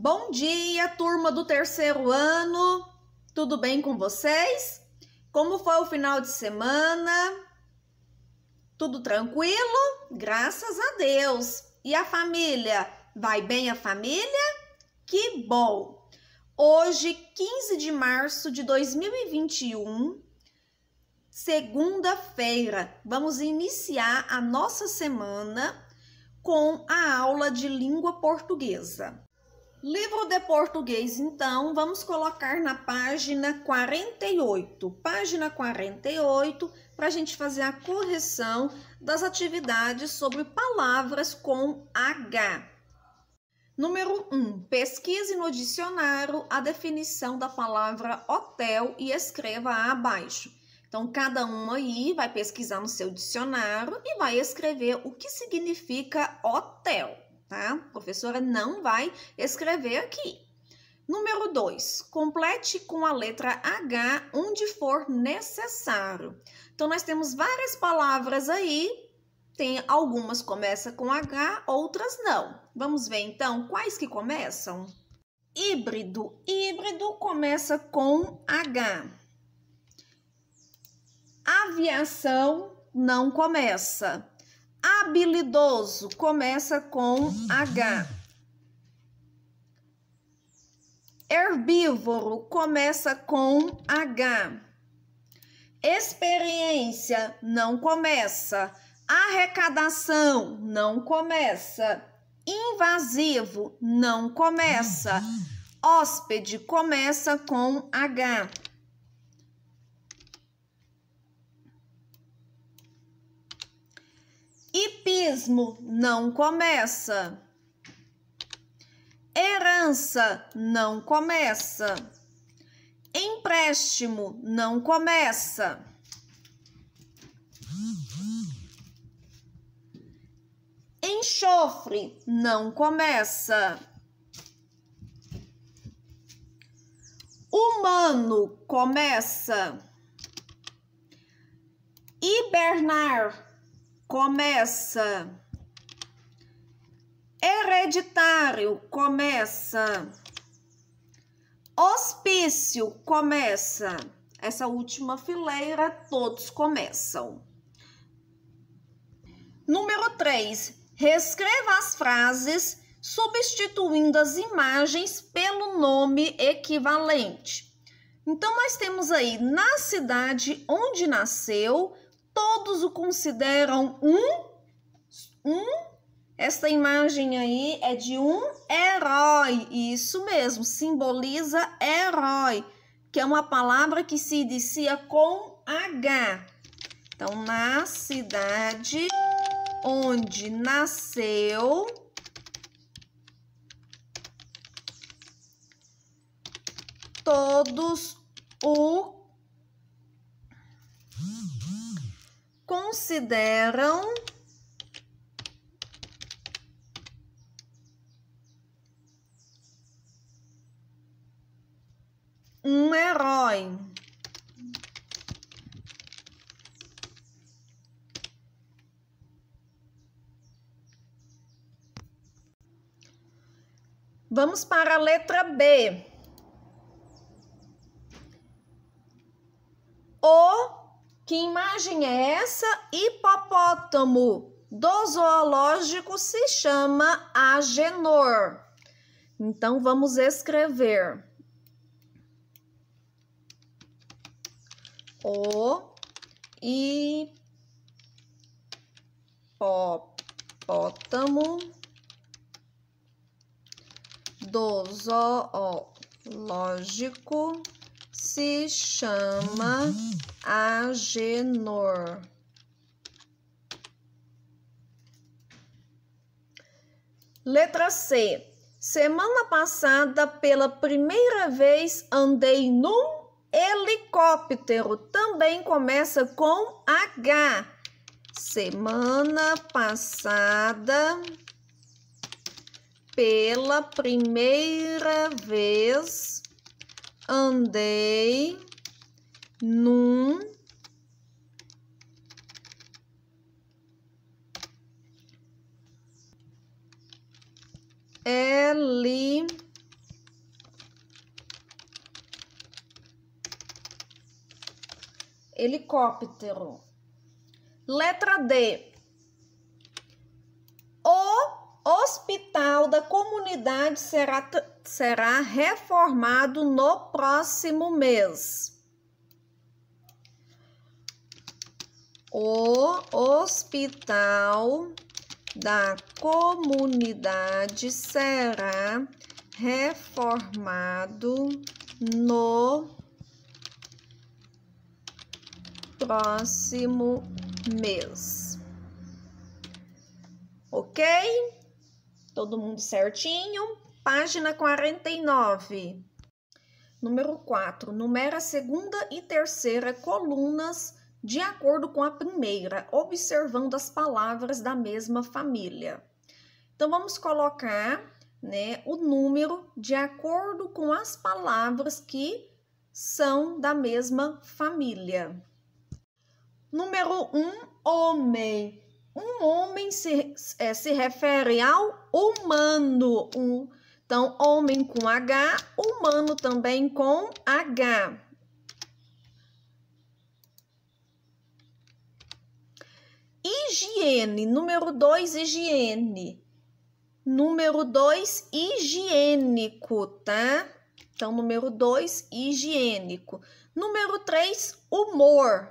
Bom dia, turma do terceiro ano. Tudo bem com vocês? Como foi o final de semana? Tudo tranquilo? Graças a Deus. E a família? Vai bem a família? Que bom! Hoje, 15 de março de 2021, segunda-feira, vamos iniciar a nossa semana com a aula de língua portuguesa. Livro de português, então, vamos colocar na página 48. Página 48, para a gente fazer a correção das atividades sobre palavras com H. Número 1. Um, pesquise no dicionário a definição da palavra hotel e escreva abaixo. Então, cada um aí vai pesquisar no seu dicionário e vai escrever o que significa hotel tá? A professora não vai escrever aqui. Número 2, complete com a letra H onde for necessário. Então, nós temos várias palavras aí, tem algumas começa com H, outras não. Vamos ver então quais que começam? Híbrido. Híbrido começa com H. Aviação não começa. Habilidoso começa com H. Herbívoro começa com H. Experiência não começa. Arrecadação não começa. Invasivo não começa. Hóspede começa com H. Hipismo não começa. Herança não começa. Empréstimo não começa. Enxofre não começa. Humano começa. Hibernar começa hereditário, começa hospício, começa essa última fileira, todos começam. Número 3. Reescreva as frases substituindo as imagens pelo nome equivalente. Então, nós temos aí na cidade onde nasceu, todos o consideram um, um. Esta imagem aí é de um herói, isso mesmo, simboliza herói, que é uma palavra que se inicia com H. Então, na cidade onde nasceu todos o hum consideram um herói. Vamos para a letra B. Que imagem é essa? Hipopótamo do zoológico se chama Agenor. Então vamos escrever o hipopótamo do zoológico se chama Agenor. Letra C. Semana passada, pela primeira vez, andei num helicóptero. Também começa com H. Semana passada, pela primeira vez, andei num helicóptero. Letra D. O hospital da comunidade será, será reformado no próximo mês. o hospital da comunidade será reformado no próximo mês. Ok? Todo mundo certinho? Página 49. Número 4. Numera segunda e terceira colunas de acordo com a primeira, observando as palavras da mesma família. Então, vamos colocar né, o número de acordo com as palavras que são da mesma família. Número 1, um, homem. Um homem se, é, se refere ao humano. Um, então, homem com H, humano também com H. higiene. Número dois, higiene. Número dois, higiênico, tá? Então, número dois, higiênico. Número três, humor.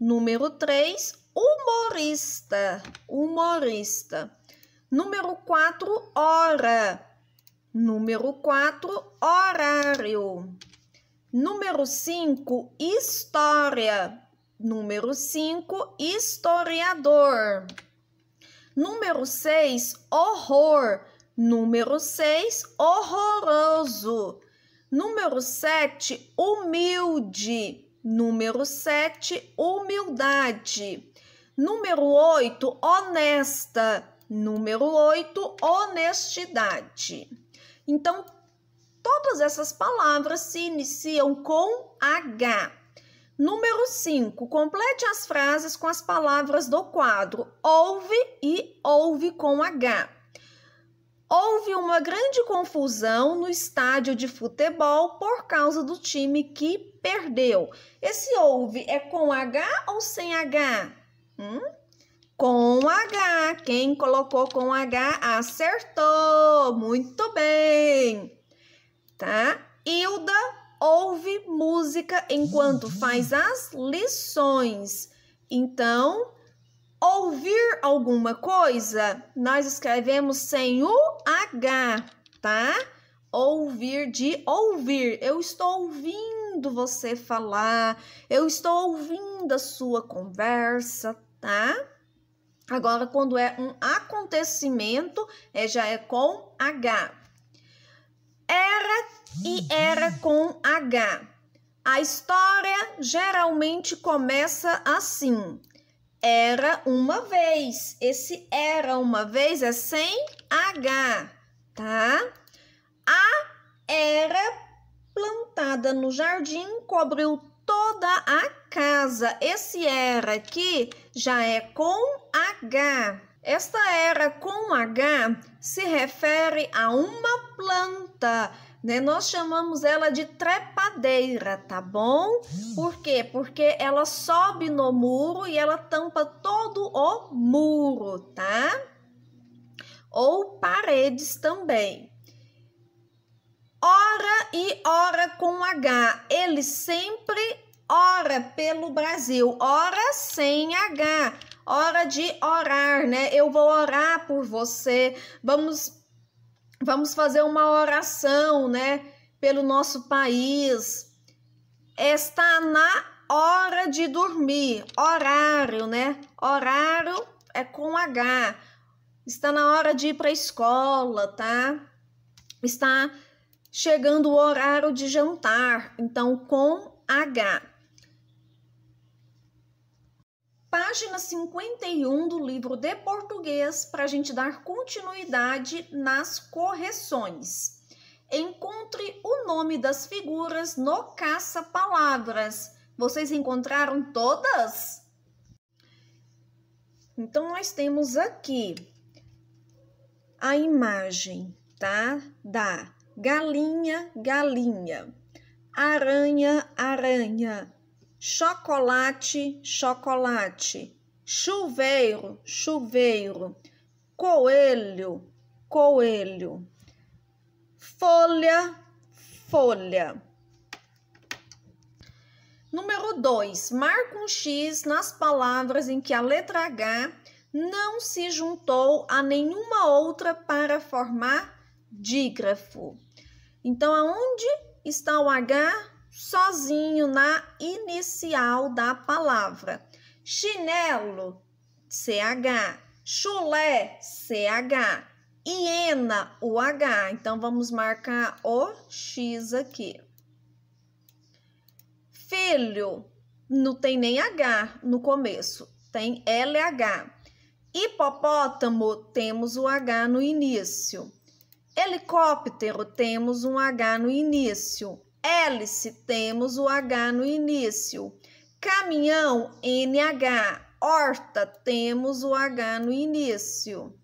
Número três, humorista. Humorista. Número quatro, hora. Número quatro, horário. Número cinco, história. Número 5, historiador. Número 6, horror. Número 6, horroroso. Número 7, humilde. Número 7, humildade. Número 8, honesta. Número 8, honestidade. Então, todas essas palavras se iniciam com H. Número 5. Complete as frases com as palavras do quadro ouve e ouve com H. Houve uma grande confusão no estádio de futebol por causa do time que perdeu. Esse houve é com H ou sem H? Hum? Com H. Quem colocou com H acertou. Muito bem. Tá? Hilda ouve música enquanto faz as lições. Então, ouvir alguma coisa, nós escrevemos sem o H, tá? Ouvir de ouvir. Eu estou ouvindo você falar, eu estou ouvindo a sua conversa, tá? Agora, quando é um acontecimento, é, já é com H. Era e era com H. A história geralmente começa assim: era uma vez. Esse era uma vez é sem H, tá? A era plantada no jardim, cobriu toda a casa. Esse era aqui já é com H. Esta era com H se refere a uma planta né? Nós chamamos ela de trepadeira, tá bom? Por quê? Porque ela sobe no muro e ela tampa todo o muro, tá? Ou paredes também. Ora e ora com H. Ele sempre ora pelo Brasil, ora sem H hora de orar, né? Eu vou orar por você. Vamos vamos fazer uma oração, né, pelo nosso país. Está na hora de dormir, horário, né? Horário é com H. Está na hora de ir para a escola, tá? Está chegando o horário de jantar, então com H. página 51 do livro de português para a gente dar continuidade nas correções. Encontre o nome das figuras no caça-palavras. Vocês encontraram todas? Então, nós temos aqui a imagem, tá? Da galinha, galinha, aranha, aranha, chocolate, chocolate, chuveiro, chuveiro, coelho, coelho, folha, folha. Número 2. Marca um X nas palavras em que a letra H não se juntou a nenhuma outra para formar dígrafo. Então, aonde está o H sozinho na inicial da palavra. Chinelo, CH. Chulé, CH. Hiena, o H. Então, vamos marcar o X aqui. Filho, não tem nem H no começo, tem LH. Hipopótamo, temos o H no início. Helicóptero, temos um H no início hélice temos o H no início, caminhão NH, horta temos o H no início,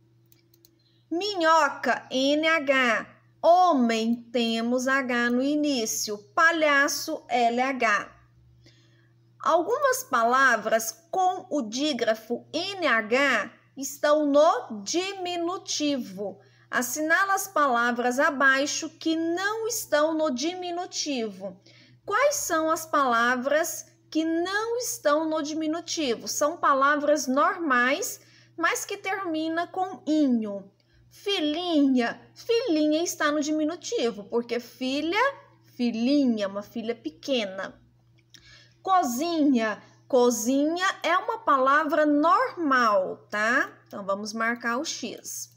minhoca NH, homem temos H no início, palhaço LH. Algumas palavras com o dígrafo NH estão no diminutivo. Assinala as palavras abaixo que não estão no diminutivo. Quais são as palavras que não estão no diminutivo? São palavras normais, mas que termina com inho. Filhinha, filhinha está no diminutivo, porque filha, filhinha, uma filha pequena. Cozinha, cozinha é uma palavra normal, tá? Então vamos marcar o X.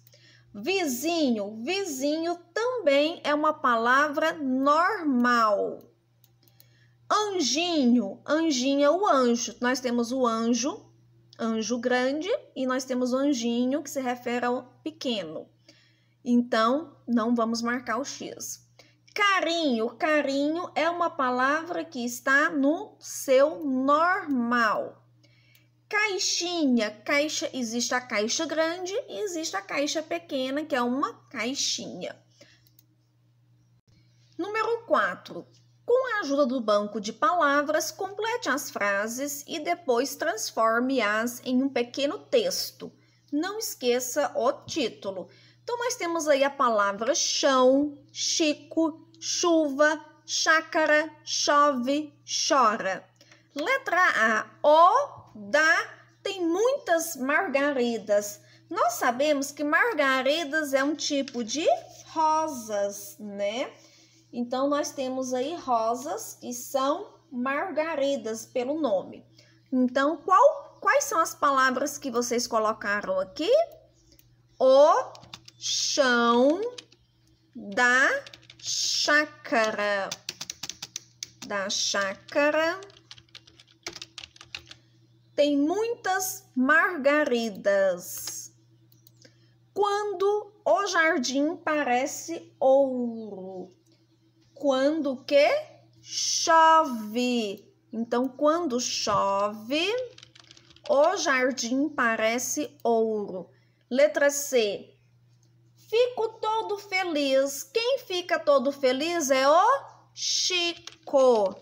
Vizinho, vizinho também é uma palavra normal. Anjinho, anjinho é o anjo. Nós temos o anjo, anjo grande, e nós temos o anjinho, que se refere ao pequeno. Então, não vamos marcar o X. Carinho, carinho é uma palavra que está no seu normal caixinha. Caixa existe a caixa grande e existe a caixa pequena, que é uma caixinha. Número 4. Com a ajuda do banco de palavras, complete as frases e depois transforme-as em um pequeno texto. Não esqueça o título. Então, nós temos aí a palavra chão, chico, chuva, chácara, chove, chora. Letra A, O da tem muitas margaridas. Nós sabemos que margaridas é um tipo de rosas, né? Então, nós temos aí rosas que são margaridas pelo nome. Então, qual, quais são as palavras que vocês colocaram aqui? O chão da chácara. Da chácara tem muitas margaridas. Quando o jardim parece ouro. Quando que chove. Então, quando chove, o jardim parece ouro. Letra C. Fico todo feliz. Quem fica todo feliz é o Chico.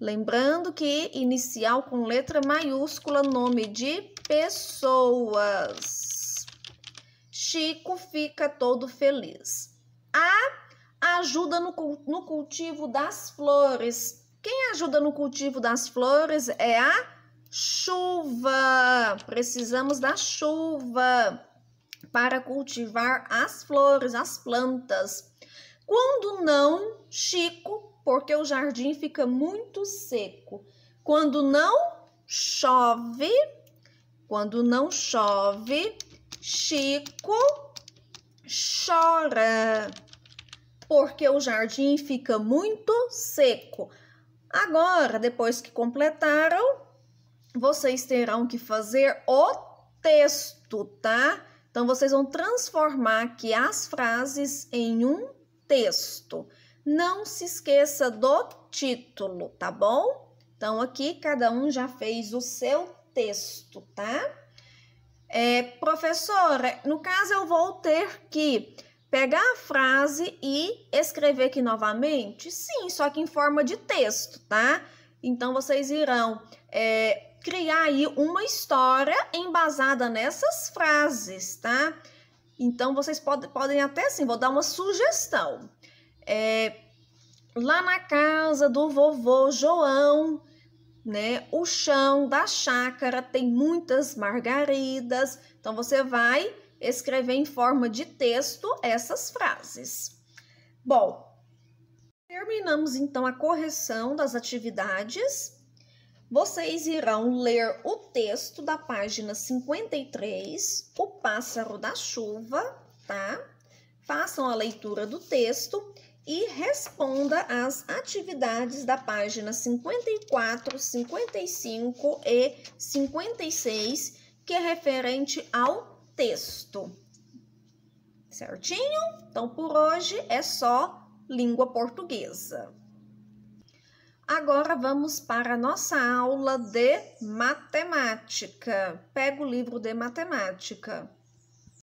Lembrando que inicial com letra maiúscula, nome de pessoas. Chico fica todo feliz. A ajuda no, no cultivo das flores. Quem ajuda no cultivo das flores é a chuva. Precisamos da chuva para cultivar as flores, as plantas. Quando não, Chico porque o jardim fica muito seco. Quando não chove, quando não chove, Chico chora, porque o jardim fica muito seco. Agora, depois que completaram, vocês terão que fazer o texto, tá? Então, vocês vão transformar aqui as frases em um texto. Não se esqueça do título, tá bom? Então, aqui cada um já fez o seu texto, tá? É, professora, no caso eu vou ter que pegar a frase e escrever aqui novamente? Sim, só que em forma de texto, tá? Então, vocês irão é, criar aí uma história embasada nessas frases, tá? Então, vocês pode, podem até, assim, vou dar uma sugestão. É, lá na casa do vovô João, né? O chão da chácara tem muitas margaridas. Então você vai escrever em forma de texto essas frases. Bom, terminamos então a correção das atividades. Vocês irão ler o texto da página 53, O Pássaro da Chuva, tá? Façam a leitura do texto e responda às atividades da página 54, 55 e 56, que é referente ao texto. Certinho? Então, por hoje é só língua portuguesa. Agora vamos para a nossa aula de matemática. Pega o livro de matemática.